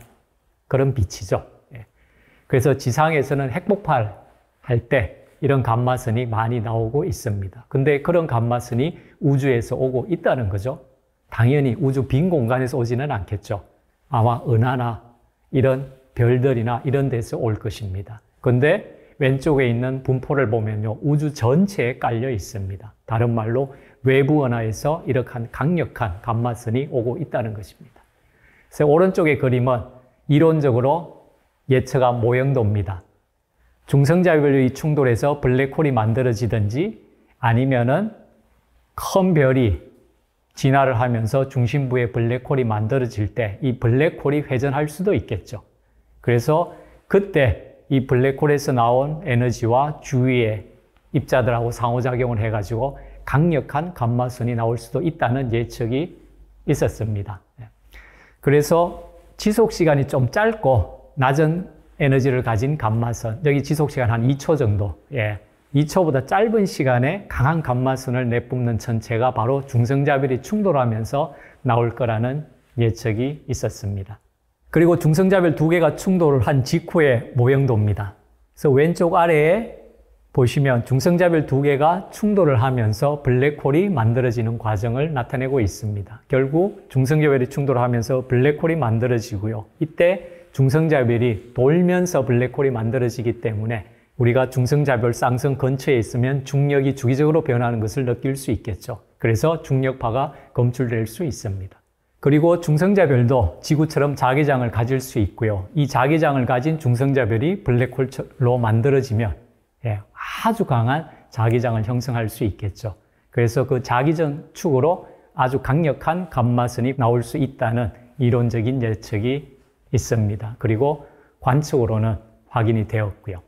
그런 빛이죠. 예. 그래서 지상에서는 핵폭발 할 때 이런 감마선이 많이 나오고 있습니다. 근데 그런 감마선이 우주에서 오고 있다는 거죠. 당연히 우주 빈 공간에서 오지는 않겠죠. 아마 은하나 이런 별들이나 이런 데서 올 것입니다. 근데 왼쪽에 있는 분포를 보면요. 우주 전체에 깔려 있습니다. 다른 말로 외부 은하에서 이러한 강력한 감마선이 오고 있다는 것입니다. 그래서 오른쪽의 그림은 이론적으로 예측한 모형도입니다. 중성자별의 충돌에서 블랙홀이 만들어지든지 아니면은 큰 별이 진화를 하면서 중심부에 블랙홀이 만들어질 때 이 블랙홀이 회전할 수도 있겠죠. 그래서 그때 이 블랙홀에서 나온 에너지와 주위에 입자들하고 상호작용을 해가지고 강력한 감마선이 나올 수도 있다는 예측이 있었습니다. 예. 그래서 지속 시간이 좀 짧고 낮은 에너지를 가진 감마선, 여기 지속 시간 한 2초 정도, 예. 2초보다 짧은 시간에 강한 감마선을 내뿜는 천체가 바로 중성자별이 충돌하면서 나올 거라는 예측이 있었습니다. 그리고 중성자별 두 개가 충돌을 한 직후의 모형도입니다. 그래서 왼쪽 아래에 보시면 중성자별 두 개가 충돌을 하면서 블랙홀이 만들어지는 과정을 나타내고 있습니다. 결국 중성자별이 충돌하면서 블랙홀이 만들어지고요. 이때 중성자별이 돌면서 블랙홀이 만들어지기 때문에 우리가 중성자별 쌍성 근처에 있으면 중력이 주기적으로 변하는 것을 느낄 수 있겠죠. 그래서 중력파가 검출될 수 있습니다. 그리고 중성자별도 지구처럼 자기장을 가질 수 있고요. 이 자기장을 가진 중성자별이 블랙홀로 만들어지면 예, 아주 강한 자기장을 형성할 수 있겠죠. 그래서 그 자기전 축으로 아주 강력한 감마선이 나올 수 있다는 이론적인 예측이 있습니다. 그리고 관측으로는 확인이 되었고요.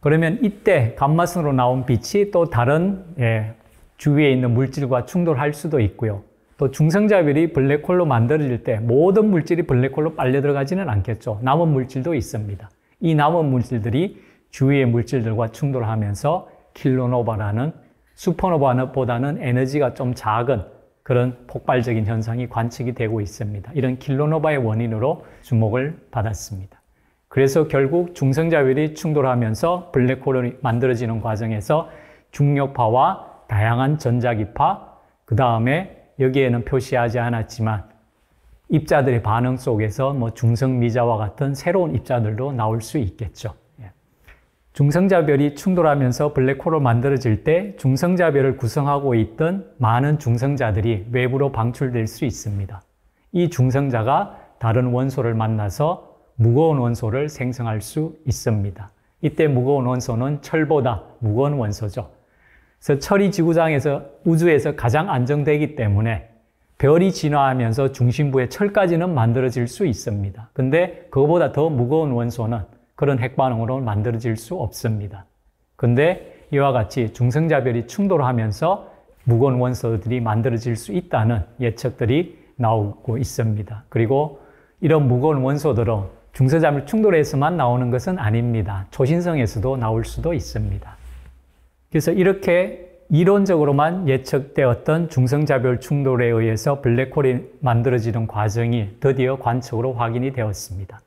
그러면 이때 감마선으로 나온 빛이 또 다른 예, 주위에 있는 물질과 충돌할 수도 있고요. 또 중성자별이 블랙홀로 만들어질 때 모든 물질이 블랙홀로 빨려 들어가지는 않겠죠. 남은 물질도 있습니다. 이 남은 물질들이 주위의 물질들과 충돌하면서 킬로노바라는 슈퍼노바보다는 에너지가 좀 작은 그런 폭발적인 현상이 관측이 되고 있습니다. 이런 킬로노바의 원인으로 주목을 받았습니다. 그래서 결국 중성자열이 충돌하면서 블랙홀이 만들어지는 과정에서 중력파와 다양한 전자기파, 그 다음에 여기에는 표시하지 않았지만 입자들의 반응 속에서 뭐 중성미자와 같은 새로운 입자들도 나올 수 있겠죠. 예. 중성자별이 충돌하면서 블랙홀로 만들어질 때 중성자별을 구성하고 있던 많은 중성자들이 외부로 방출될 수 있습니다. 이 중성자가 다른 원소를 만나서 무거운 원소를 생성할 수 있습니다. 이때 무거운 원소는 철보다 무거운 원소죠. 그래서 철이 지구상에서 우주에서 가장 안정되기 때문에 별이 진화하면서 중심부에 철까지는 만들어질 수 있습니다. 근데 그거보다 더 무거운 원소는 그런 핵반응으로 만들어질 수 없습니다. 근데 이와 같이 중성자별이 충돌하면서 무거운 원소들이 만들어질 수 있다는 예측들이 나오고 있습니다. 그리고 이런 무거운 원소들은 중성자별 충돌에서만 나오는 것은 아닙니다. 초신성에서도 나올 수도 있습니다. 그래서 이렇게 이론적으로만 예측되었던 중성자별 충돌에 의해서 블랙홀이 만들어지는 과정이 드디어 관측으로 확인이 되었습니다.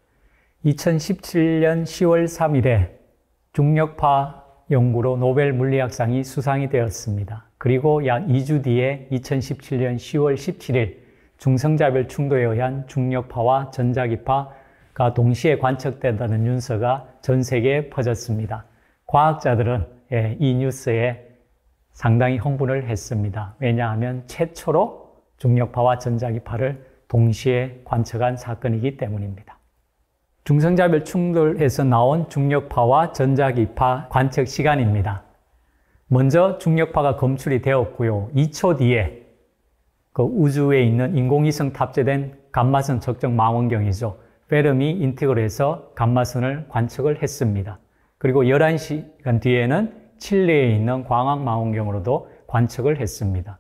2017년 10월 3일에 중력파 연구로 노벨 물리학상이 수상이 되었습니다. 그리고 약 2주 뒤에 2017년 10월 17일 중성자별 충돌에 의한 중력파와 전자기파가 동시에 관측된다는 윤서가 전 세계에 퍼졌습니다. 과학자들은 예, 이 뉴스에 상당히 흥분을 했습니다. 왜냐하면 최초로 중력파와 전자기파를 동시에 관측한 사건이기 때문입니다. 중성자별 충돌에서 나온 중력파와 전자기파 관측 시간입니다. 먼저 중력파가 검출이 되었고요. 2초 뒤에 그 우주에 있는 인공위성 탑재된 감마선 적정 망원경이죠. 페르미 인티그에서 감마선을 관측을 했습니다. 그리고 11시간 뒤에는 칠레에 있는 광학망원경으로도 관측을 했습니다.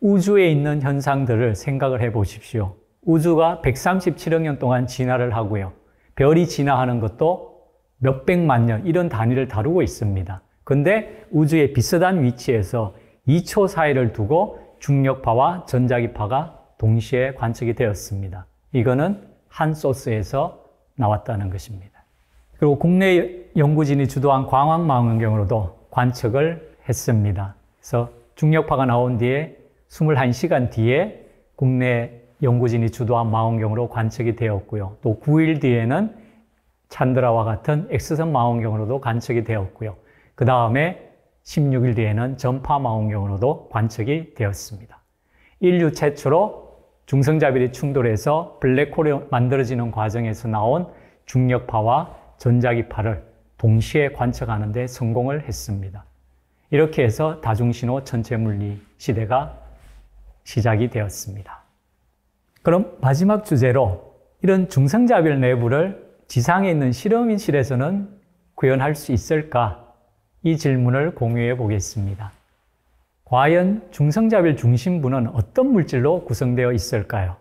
우주에 있는 현상들을 생각을 해 보십시오. 우주가 137억 년 동안 진화를 하고요. 별이 진화하는 것도 몇백만 년 이런 단위를 다루고 있습니다. 근데 우주의 비슷한 위치에서 2초 사이를 두고 중력파와 전자기파가 동시에 관측이 되었습니다. 이거는 한 소스에서 나왔다는 것입니다. 그리고 국내 연구진이 주도한 광학망원경으로도 관측을 했습니다. 그래서 중력파가 나온 뒤에 21시간 뒤에 국내 연구진이 주도한 망원경으로 관측이 되었고요. 또 9일 뒤에는 찬드라와 같은 X선 망원경으로도 관측이 되었고요. 그 다음에 16일 뒤에는 전파 망원경으로도 관측이 되었습니다. 인류 최초로 중성자비이 충돌해서 블랙홀이 만들어지는 과정에서 나온 중력파와 전자기파를 동시에 관측하는데 성공을 했습니다. 이렇게 해서 다중신호 전체 물리 시대가 시작이 되었습니다. 그럼 마지막 주제로 이런 중성자별 내부를 지상에 있는 실험인실에서는 구현할 수 있을까? 이 질문을 공유해 보겠습니다. 과연 중성자별 중심부는 어떤 물질로 구성되어 있을까요?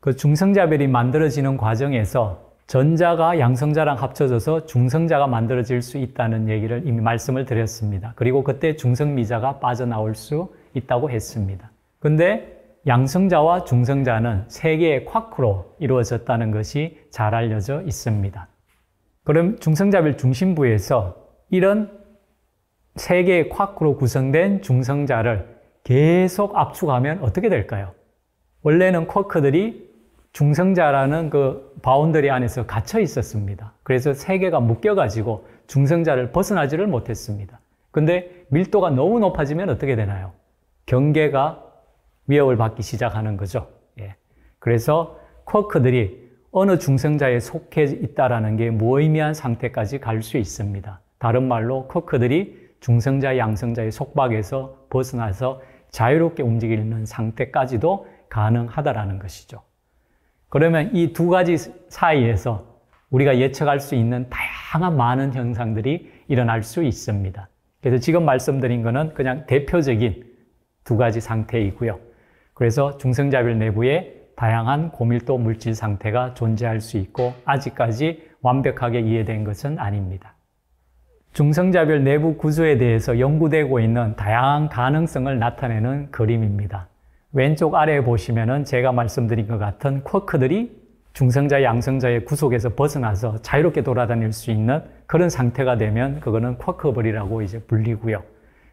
그 중성자별이 만들어지는 과정에서 전자가 양성자랑 합쳐져서 중성자가 만들어질 수 있다는 얘기를 이미 말씀을 드렸습니다. 그리고 그때 중성미자가 빠져나올 수 있다고 했습니다. 근데 양성자와 중성자는 세 개의 쿼크로 이루어졌다는 것이 잘 알려져 있습니다. 그럼 중성자별 중심부에서 이런 세 개의 쿼크로 구성된 중성자를 계속 압축하면 어떻게 될까요? 원래는 쿼크들이 중성자라는 그 바운더리 안에서 갇혀 있었습니다. 그래서 세계가 묶여가지고 중성자를 벗어나지를 못했습니다. 근데 밀도가 너무 높아지면 어떻게 되나요? 경계가 위협을 받기 시작하는 거죠. 예. 그래서 쿼크들이 어느 중성자에 속해 있다라는 게 무의미한 상태까지 갈 수 있습니다. 다른 말로 쿼크들이 중성자, 양성자의 속박에서 벗어나서 자유롭게 움직이는 상태까지도 가능하다라는 것이죠. 그러면 이 두 가지 사이에서 우리가 예측할 수 있는 다양한 많은 현상들이 일어날 수 있습니다. 그래서 지금 말씀드린 것은 그냥 대표적인 두 가지 상태이고요. 그래서 중성자별 내부에 다양한 고밀도 물질 상태가 존재할 수 있고 아직까지 완벽하게 이해된 것은 아닙니다. 중성자별 내부 구조에 대해서 연구되고 있는 다양한 가능성을 나타내는 그림입니다. 왼쪽 아래에 보시면은 제가 말씀드린 것 같은 쿼크들이 중성자, 양성자의 구속에서 벗어나서 자유롭게 돌아다닐 수 있는 그런 상태가 되면 그거는 쿼크벌이라고 이제 불리고요.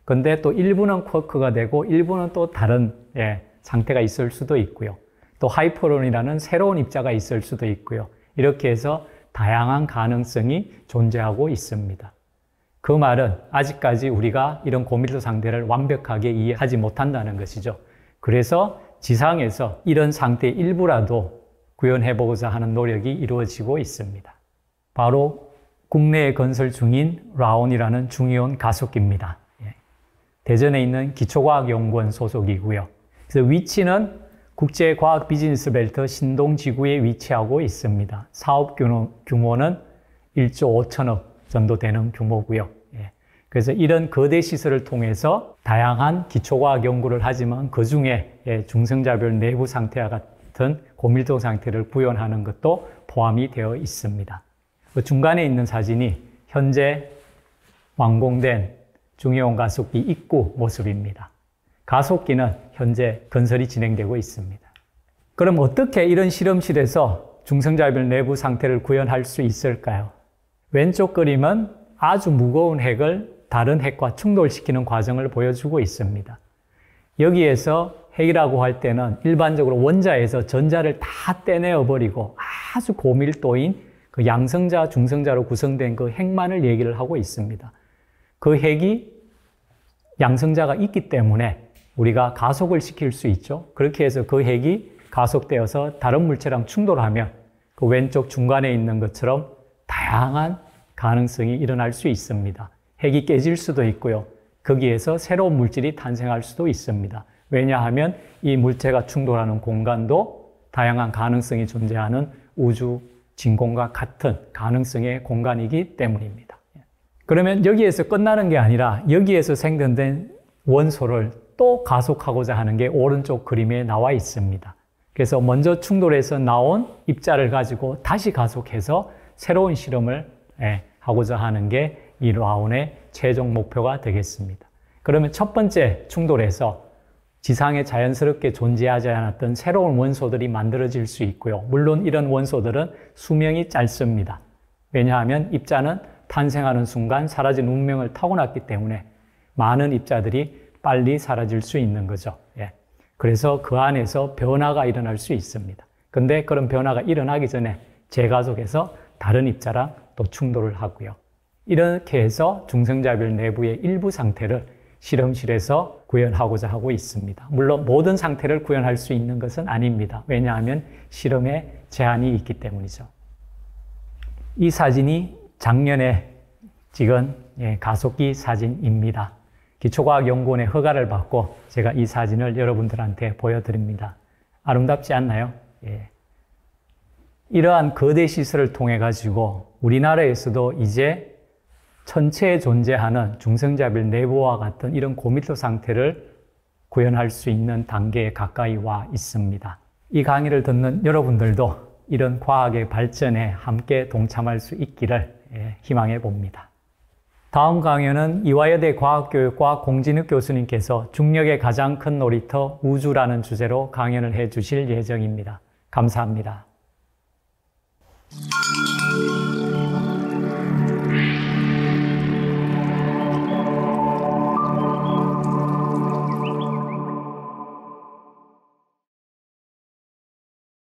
근데 또 일부는 쿼크가 되고 일부는 또 다른 예, 상태가 있을 수도 있고요. 또 하이퍼론이라는 새로운 입자가 있을 수도 있고요. 이렇게 해서 다양한 가능성이 존재하고 있습니다. 그 말은 아직까지 우리가 이런 고밀도 상대를 완벽하게 이해하지 못한다는 것이죠. 그래서 지상에서 이런 상태 일부라도 구현해보고자 하는 노력이 이루어지고 있습니다. 바로 국내에 건설 중인 라온이라는 중이온 가속기입니다. 예. 대전에 있는 기초과학연구원 소속이고요. 그래서 위치는 국제과학 비즈니스 벨트 신동지구에 위치하고 있습니다. 사업 규모, 는 1조 5천억 정도 되는 규모고요. 그래서 이런 거대 시설을 통해서 다양한 기초과학 연구를 하지만 그 중에 예, 중성자별 내부 상태와 같은 고밀도 상태를 구현하는 것도 포함이 되어 있습니다. 그 중간에 있는 사진이 현재 완공된 중형 가속기 입구 모습입니다. 가속기는 현재 건설이 진행되고 있습니다. 그럼 어떻게 이런 실험실에서 중성자별 내부 상태를 구현할 수 있을까요? 왼쪽 그림은 아주 무거운 핵을 다른 핵과 충돌시키는 과정을 보여주고 있습니다. 여기에서 핵이라고 할 때는 일반적으로 원자에서 전자를 다 떼내어 버리고 아주 고밀도인 그 양성자, 중성자로 구성된 그 핵만을 얘기를 하고 있습니다. 그 핵이 양성자가 있기 때문에 우리가 가속을 시킬 수 있죠. 그렇게 해서 그 핵이 가속되어서 다른 물체랑 충돌하면 그 왼쪽 중간에 있는 것처럼 다양한 가능성이 일어날 수 있습니다. 핵이 깨질 수도 있고요. 거기에서 새로운 물질이 탄생할 수도 있습니다. 왜냐하면 이 물체가 충돌하는 공간도 다양한 가능성이 존재하는 우주 진공과 같은 가능성의 공간이기 때문입니다. 그러면 여기에서 끝나는 게 아니라 여기에서 생성된 원소를 또 가속하고자 하는 게 오른쪽 그림에 나와 있습니다. 그래서 먼저 충돌해서 나온 입자를 가지고 다시 가속해서 새로운 실험을 예, 하고자 하는 게 이라온의 최종 목표가 되겠습니다. 그러면 첫 번째 충돌에서 지상에 자연스럽게 존재하지 않았던 새로운 원소들이 만들어질 수 있고요. 물론 이런 원소들은 수명이 짧습니다. 왜냐하면 입자는 탄생하는 순간 사라진 운명을 타고났기 때문에 많은 입자들이 빨리 사라질 수 있는 거죠. 예. 그래서 그 안에서 변화가 일어날 수 있습니다. 근데 그런 변화가 일어나기 전에 재가속에서 다른 입자랑 또 충돌을 하고요. 이렇게 해서 중성자별 내부의 일부 상태를 실험실에서 구현하고자 하고 있습니다. 물론 모든 상태를 구현할 수 있는 것은 아닙니다. 왜냐하면 실험에 제한이 있기 때문이죠. 이 사진이 작년에 찍은 예, 가속기 사진입니다. 기초과학연구원의 허가를 받고 제가 이 사진을 여러분들한테 보여드립니다. 아름답지 않나요? 예. 이러한 거대 시설을 통해 가지고 우리나라에서도 이제 천체에 존재하는 중생자별 내부와 같은 이런 고밀도 상태를 구현할 수 있는 단계에 가까이 와 있습니다. 이 강의를 듣는 여러분들도 이런 과학의 발전에 함께 동참할 수 있기를 예, 희망해 봅니다. 다음 강연은 이화여대 과학교육과 공진욱 교수님께서 중력의 가장 큰 놀이터 우주라는 주제로 강연을 해 주실 예정입니다. 감사합니다.